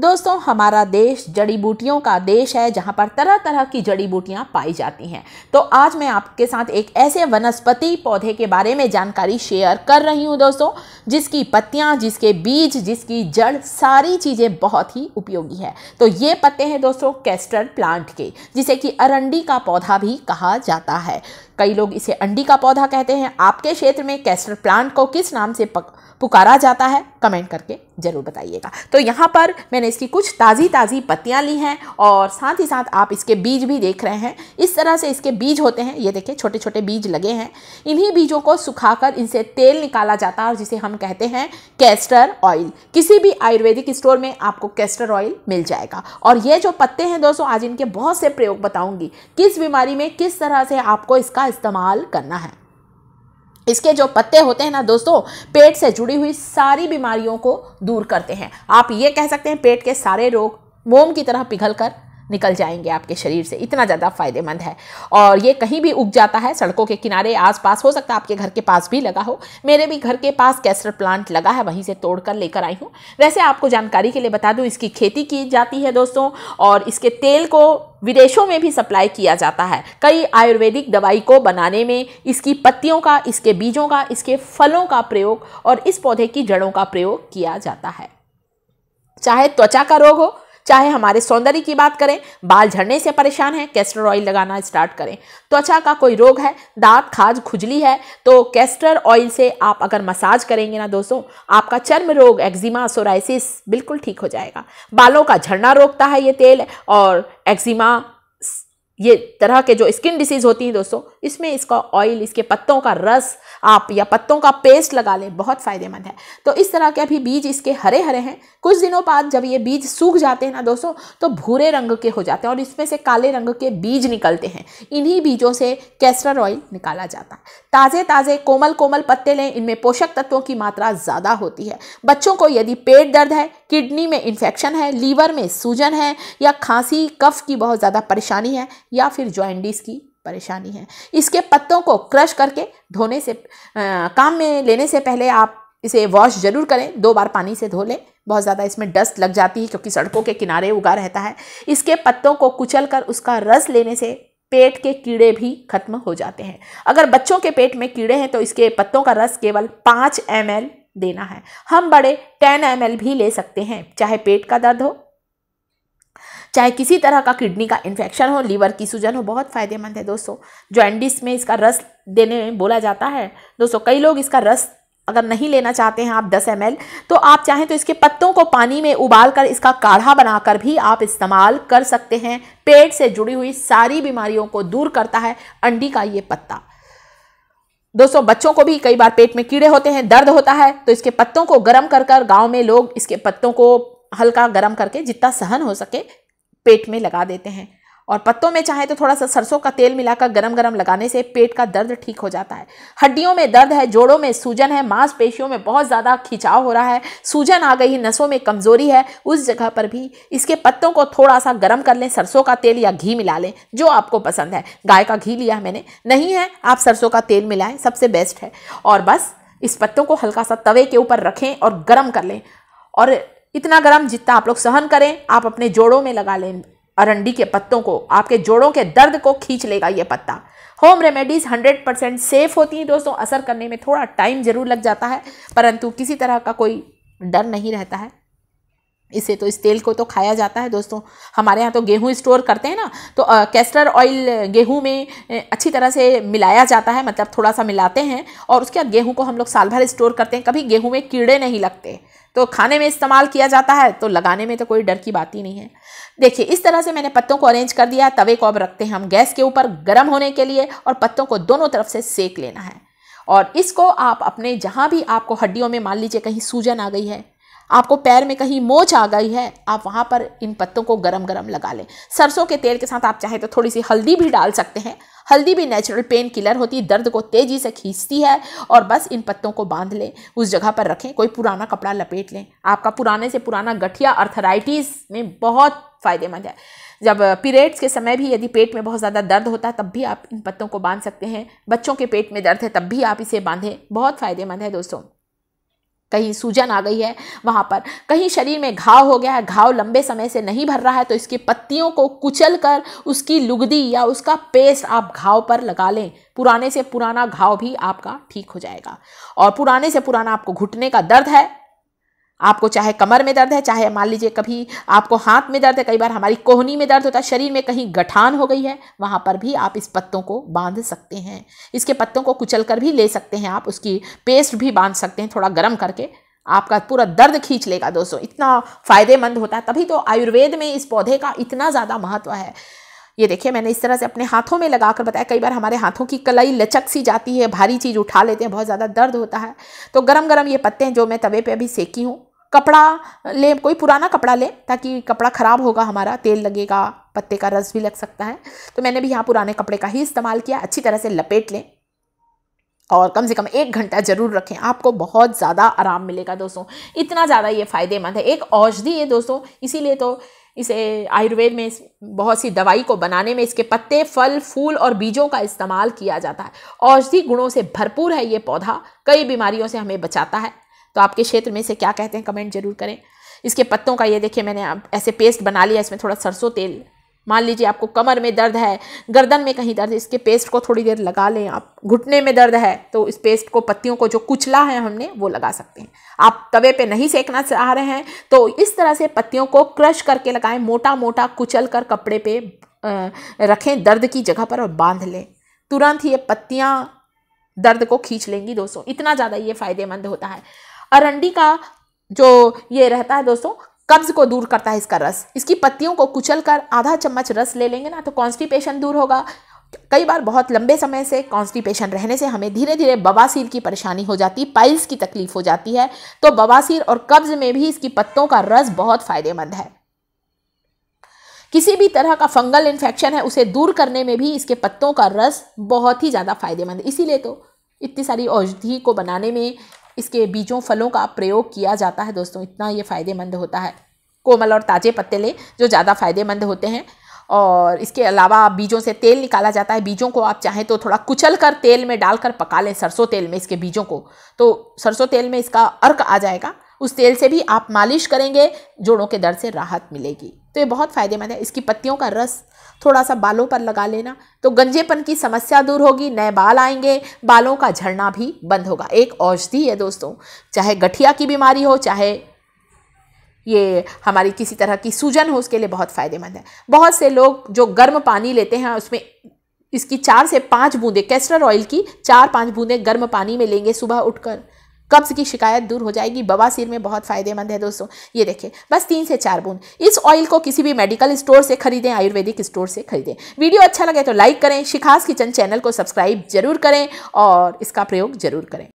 दोस्तों हमारा देश जड़ी बूटियों का देश है जहाँ पर तरह तरह की जड़ी बूटियाँ पाई जाती हैं तो आज मैं आपके साथ एक ऐसे वनस्पति पौधे के बारे में जानकारी शेयर कर रही हूँ दोस्तों जिसकी पत्तियाँ जिसके बीज जिसकी जड़ सारी चीज़ें बहुत ही उपयोगी है तो ये पत्ते हैं दोस्तों कैस्टर प्लांट के जिसे कि अरंडी का पौधा भी कहा जाता है कई लोग इसे अंडी का पौधा कहते हैं आपके क्षेत्र में कैस्टर प्लांट को किस नाम से पक पुकारा जाता है कमेंट करके ज़रूर बताइएगा तो यहाँ पर मैंने इसकी कुछ ताज़ी ताज़ी पत्तियाँ ली हैं और साथ ही साथ आप इसके बीज भी देख रहे हैं इस तरह से इसके बीज होते हैं ये देखें छोटे छोटे बीज लगे हैं इन्हीं बीजों को सुखाकर इनसे तेल निकाला जाता है और जिसे हम कहते हैं कैस्टर ऑयल किसी भी आयुर्वेदिक स्टोर में आपको कैस्टर ऑयल मिल जाएगा और ये जो पत्ते हैं दोस्तों आज इनके बहुत से प्रयोग बताऊँगी किस बीमारी में किस तरह से आपको इसका इस्तेमाल करना है इसके जो पत्ते होते हैं ना दोस्तों पेट से जुड़ी हुई सारी बीमारियों को दूर करते हैं आप ये कह सकते हैं पेट के सारे रोग मोम की तरह पिघल कर निकल जाएंगे आपके शरीर से इतना ज़्यादा फ़ायदेमंद है और ये कहीं भी उग जाता है सड़कों के किनारे आसपास हो सकता है आपके घर के पास भी लगा हो मेरे भी घर के पास कैसर प्लांट लगा है वहीं से तोड़ कर लेकर आई हूँ वैसे आपको जानकारी के लिए बता दूँ इसकी खेती की जाती है दोस्तों और इसके तेल को विदेशों में भी सप्लाई किया जाता है कई आयुर्वेदिक दवाई को बनाने में इसकी पत्तियों का इसके बीजों का इसके फलों का प्रयोग और इस पौधे की जड़ों का प्रयोग किया जाता है चाहे त्वचा का रोग हो चाहे हमारे सौंदर्य की बात करें बाल झड़ने से परेशान हैं कैस्टर ऑयल लगाना स्टार्ट करें त्वचा का कोई रोग है दांत खाज खुजली है तो कैस्टर ऑयल से आप अगर मसाज करेंगे ना दोस्तों आपका चर्म रोग एक्जिमा सोराइसिस बिल्कुल ठीक हो जाएगा बालों का झड़ना रोकता है ये तेल और एक्जिमा ये तरह के जो स्किन डिसीज़ होती हैं दोस्तों इसमें इसका ऑयल इसके पत्तों का रस आप या पत्तों का पेस्ट लगा लें बहुत फ़ायदेमंद है तो इस तरह के अभी बीज इसके हरे हरे हैं कुछ दिनों बाद जब ये बीज सूख जाते हैं ना दोस्तों तो भूरे रंग के हो जाते हैं और इसमें से काले रंग के बीज निकलते हैं इन्हीं बीजों से कैस्टर ऑयल निकाला जाता है ताज़े ताज़े कोमल कोमल पत्ते लें इनमें पोषक तत्वों की मात्रा ज़्यादा होती है बच्चों को यदि पेट दर्द है किडनी में इन्फेक्शन है लीवर में सूजन है या खांसी कफ की बहुत ज़्यादा परेशानी है या फिर जॉइंडिस की परेशानी है इसके पत्तों को क्रश करके धोने से आ, काम में लेने से पहले आप इसे वॉश जरूर करें दो बार पानी से धो लें बहुत ज़्यादा इसमें डस्ट लग जाती है क्योंकि सड़कों के किनारे उगा रहता है इसके पत्तों को कुचल कर उसका रस लेने से पेट के कीड़े भी खत्म हो जाते हैं अगर बच्चों के पेट में कीड़े हैं तो इसके पत्तों का रस केवल पाँच एम देना है हम बड़े टेन एम भी ले सकते हैं चाहे पेट का दर्द हो चाहे किसी तरह का किडनी का इन्फेक्शन हो लीवर की सूजन हो बहुत फ़ायदेमंद है दोस्तों जॉइंडिस में इसका रस देने में बोला जाता है दोस्तों कई लोग इसका रस अगर नहीं लेना चाहते हैं आप 10 एम तो आप चाहें तो इसके पत्तों को पानी में उबाल कर इसका काढ़ा बनाकर भी आप इस्तेमाल कर सकते हैं पेट से जुड़ी हुई सारी बीमारियों को दूर करता है अंडी का ये पत्ता दोस्तों बच्चों को भी कई बार पेट में कीड़े होते हैं दर्द होता है तो इसके पत्तों को गर्म कर कर गाँव में लोग इसके पत्तों को हल्का गर्म करके जितना सहन हो सके पेट में लगा देते हैं और पत्तों में चाहे तो थोड़ा सा सरसों का तेल मिलाकर गरम गरम लगाने से पेट का दर्द ठीक हो जाता है हड्डियों में दर्द है जोड़ों में सूजन है मांसपेशियों में बहुत ज़्यादा खिंचाव हो रहा है सूजन आ गई नसों में कमज़ोरी है उस जगह पर भी इसके पत्तों को थोड़ा सा गर्म कर लें सरसों का तेल या घी मिला लें जो आपको पसंद है गाय का घी लिया है मैंने नहीं है आप सरसों का तेल मिलाएं सबसे बेस्ट है और बस इस पत्तों को हल्का सा तवे के ऊपर रखें और गर्म कर लें और इतना गर्म जितना आप लोग सहन करें आप अपने जोड़ों में लगा लें अरंडी के पत्तों को आपके जोड़ों के दर्द को खींच लेगा ये पत्ता होम रेमेडीज़ 100 परसेंट सेफ़ होती हैं दोस्तों असर करने में थोड़ा टाइम ज़रूर लग जाता है परंतु किसी तरह का कोई डर नहीं रहता है इसे तो इस तेल को तो खाया जाता है दोस्तों हमारे यहाँ तो गेहूं स्टोर करते हैं ना तो आ, कैस्टर ऑयल गेहूं में अच्छी तरह से मिलाया जाता है मतलब थोड़ा सा मिलाते हैं और उसके बाद गेहूं को हम लोग साल भर स्टोर करते हैं कभी गेहूं में कीड़े नहीं लगते तो खाने में इस्तेमाल किया जाता है तो लगाने में तो कोई डर की बात ही नहीं है देखिए इस तरह से मैंने पत्तों को अरेंज कर दिया तवे को अब रखते हैं हम गैस के ऊपर गर्म होने के लिए और पत्तों को दोनों तरफ से सेक लेना है और इसको आप अपने जहाँ भी आपको हड्डियों में मान लीजिए कहीं सूजन आ गई है आपको पैर में कहीं मोच आ गई है आप वहाँ पर इन पत्तों को गरम गरम लगा लें सरसों के तेल के साथ आप चाहे तो थोड़ी सी हल्दी भी डाल सकते हैं हल्दी भी नेचुरल पेन किलर होती है दर्द को तेज़ी से खींचती है और बस इन पत्तों को बांध लें उस जगह पर रखें कोई पुराना कपड़ा लपेट लें आपका पुराने से पुराना गठिया अर्थराइटिस में बहुत फ़ायदेमंद है जब पीरियड्स के समय भी यदि पेट में बहुत ज़्यादा दर्द होता है तब भी आप इन पत्तों को बांध सकते हैं बच्चों के पेट में दर्द है तब भी आप इसे बांधें बहुत फ़ायदेमंद है दोस्तों कहीं सूजन आ गई है वहाँ पर कहीं शरीर में घाव हो गया है घाव लंबे समय से नहीं भर रहा है तो इसकी पत्तियों को कुचल कर उसकी लुगदी या उसका पेस्ट आप घाव पर लगा लें पुराने से पुराना घाव भी आपका ठीक हो जाएगा और पुराने से पुराना आपको घुटने का दर्द है आपको चाहे कमर में दर्द है चाहे मान लीजिए कभी आपको हाथ में दर्द है कई बार हमारी कोहनी में दर्द होता है शरीर में कहीं गठान हो गई है वहाँ पर भी आप इस पत्तों को बांध सकते हैं इसके पत्तों को कुचल कर भी ले सकते हैं आप उसकी पेस्ट भी बांध सकते हैं थोड़ा गर्म करके आपका पूरा दर्द खींच लेगा दोस्तों इतना फ़ायदेमंद होता है तभी तो आयुर्वेद में इस पौधे का इतना ज़्यादा महत्व है ये देखिए मैंने इस तरह से अपने हाथों में लगा कर बताया कई बार हमारे हाथों की कलाई लचक सी जाती है भारी चीज़ उठा लेते हैं बहुत ज़्यादा दर्द होता है तो गरम गरम ये पत्ते हैं जो मैं तवे पे अभी सेकी हूँ कपड़ा ले कोई पुराना कपड़ा लें ताकि कपड़ा ख़राब होगा हमारा तेल लगेगा पत्ते का रस भी लग सकता है तो मैंने भी यहाँ पुराने कपड़े का ही इस्तेमाल किया अच्छी तरह से लपेट लें और कम से कम एक घंटा ज़रूर रखें आपको बहुत ज़्यादा आराम मिलेगा दोस्तों इतना ज़्यादा ये फ़ायदेमंद है एक औषधि है दोस्तों इसीलिए तो इसे आयुर्वेद में बहुत सी दवाई को बनाने में इसके पत्ते फल फूल और बीजों का इस्तेमाल किया जाता है औषधि गुणों से भरपूर है ये पौधा कई बीमारियों से हमें बचाता है तो आपके क्षेत्र में इसे क्या कहते हैं कमेंट जरूर करें इसके पत्तों का ये देखिए मैंने अब ऐसे पेस्ट बना लिया इसमें थोड़ा सरसों तेल मान लीजिए आपको कमर में दर्द है गर्दन में कहीं दर्द है इसके पेस्ट को थोड़ी देर लगा लें आप घुटने में दर्द है तो इस पेस्ट को पत्तियों को जो कुचला है हमने वो लगा सकते हैं आप तवे पे नहीं सेकना चाह रहे हैं तो इस तरह से पत्तियों को क्रश करके लगाएं मोटा मोटा कुचल कर कपड़े पे रखें दर्द की जगह पर और बांध लें तुरंत ये पत्तियाँ दर्द को खींच लेंगी दोस्तों इतना ज़्यादा ये फ़ायदेमंद होता है अरंडी का जो ये रहता है दोस्तों कब्ज को दूर करता है इसका रस इसकी पत्तियों को कुचल कर आधा चम्मच रस ले लेंगे ना तो कॉन्स्टिपेशन दूर होगा कई बार बहुत लंबे समय से कॉन्स्टिपेशन रहने से हमें धीरे धीरे बवासीर की परेशानी हो जाती है पाइल्स की तकलीफ हो जाती है तो बवासीर और कब्ज में भी इसकी पत्तों का रस बहुत फायदेमंद है किसी भी तरह का फंगल इन्फेक्शन है उसे दूर करने में भी इसके पत्तों का रस बहुत ही ज़्यादा फायदेमंद इसीलिए तो इतनी सारी औषधि को बनाने में इसके बीजों फलों का प्रयोग किया जाता है दोस्तों इतना ये फ़ायदेमंद होता है कोमल और ताज़े पत्ते लें जो ज़्यादा फ़ायदेमंद होते हैं और इसके अलावा बीजों से तेल निकाला जाता है बीजों को आप चाहें तो थोड़ा कुचल कर तेल में डालकर पका लें सरसों तेल में इसके बीजों को तो सरसों तेल में इसका अर्क आ जाएगा उस तेल से भी आप मालिश करेंगे जोड़ों के दर्द से राहत मिलेगी तो ये बहुत फ़ायदेमंद है इसकी पत्तियों का रस थोड़ा सा बालों पर लगा लेना तो गंजेपन की समस्या दूर होगी नए बाल आएंगे बालों का झड़ना भी बंद होगा एक औषधि है दोस्तों चाहे गठिया की बीमारी हो चाहे ये हमारी किसी तरह की सूजन हो उसके लिए बहुत फ़ायदेमंद है बहुत से लोग जो गर्म पानी लेते हैं उसमें इसकी चार से पाँच बूंदे कैस्टर ऑयल की चार पाँच बूंदें गर्म पानी में लेंगे सुबह उठकर कब्ज़ की शिकायत दूर हो जाएगी बवासीर में बहुत फ़ायदेमंद है दोस्तों ये देखें बस तीन से चार बूंद इस ऑयल को किसी भी मेडिकल स्टोर से खरीदें आयुर्वेदिक स्टोर से खरीदें वीडियो अच्छा लगे तो लाइक करें शिखास किचन चैनल को सब्सक्राइब जरूर करें और इसका प्रयोग जरूर करें